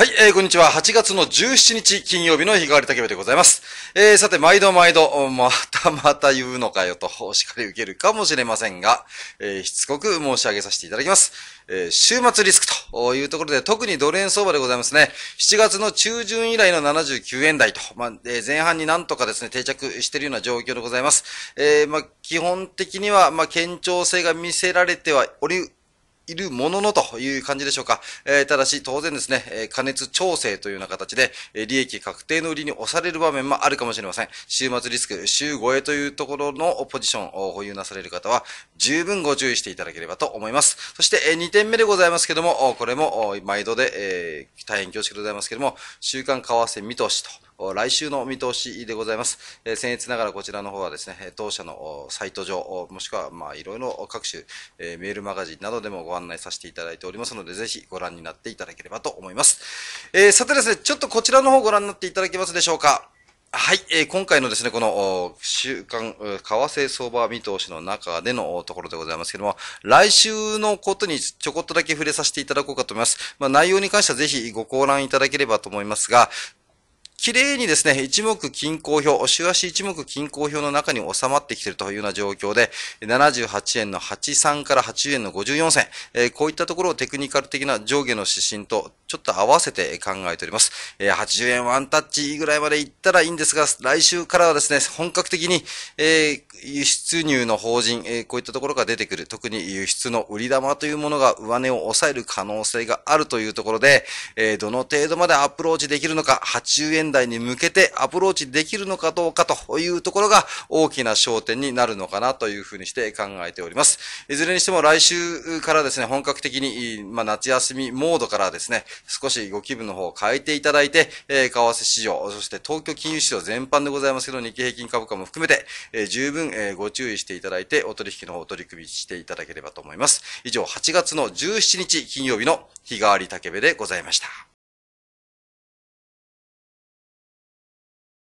はい、えー、こんにちは。8月の17日金曜日の日替わり竹部でございます。えー、さて、毎度毎度、またまた言うのかよと、っ叱り受けるかもしれませんが、えー、しつこく申し上げさせていただきます。えー、週末リスクというところで、特にドル円相場でございますね。7月の中旬以来の79円台と、まあ、えー、前半になんとかですね、定着しているような状況でございます。えー、まあ、基本的には、まあ、堅調性が見せられてはおり、いるもののという感じでしょうか。えー、ただし、当然ですね、え加熱調整というような形で、え利益確定の売りに押される場面もあるかもしれません。週末リスク、週超えというところのポジションを保有なされる方は、十分ご注意していただければと思います。そして、え2点目でございますけども、これも、毎度で、え大変恐縮でございますけども、週間為替見通しと。来週の見通しでございます。えー、僭越ながらこちらの方はですね、当社のサイト上、もしくは、まあ、いろいろ各種、えー、メールマガジンなどでもご案内させていただいておりますので、ぜひご覧になっていただければと思います。えー、さてですね、ちょっとこちらの方ご覧になっていただけますでしょうか。はい、えー、今回のですね、この週間、為替相場見通しの中でのところでございますけども、来週のことにちょこっとだけ触れさせていただこうかと思います。まあ、内容に関してはぜひご講覧いただければと思いますが、綺麗にですね、一目均衡表、し足一目均衡表の中に収まってきているというような状況で、78円の83から80円の54銭、えー、こういったところをテクニカル的な上下の指針とちょっと合わせて考えております。えー、80円ワンタッチぐらいまで行ったらいいんですが、来週からはですね、本格的に、えー、輸出入の法人、えー、こういったところが出てくる。特に輸出の売り玉というものが上値を抑える可能性があるというところで、えどの程度までアプローチできるのか、80円台題に向けてアプローチできるのかどうかというところが大きな焦点になるのかなというふうにして考えております。いずれにしても来週からですね、本格的に、まあ、夏休みモードからですね、少しご気分の方を変えていただいて、え為替市場、そして東京金融市場全般でございますけど、日経平均株価も含めて、え十分、えご注意していただいて、お取引の方を取り組みしていただければと思います。以上、8月の17日金曜日の日替わり竹部でございました。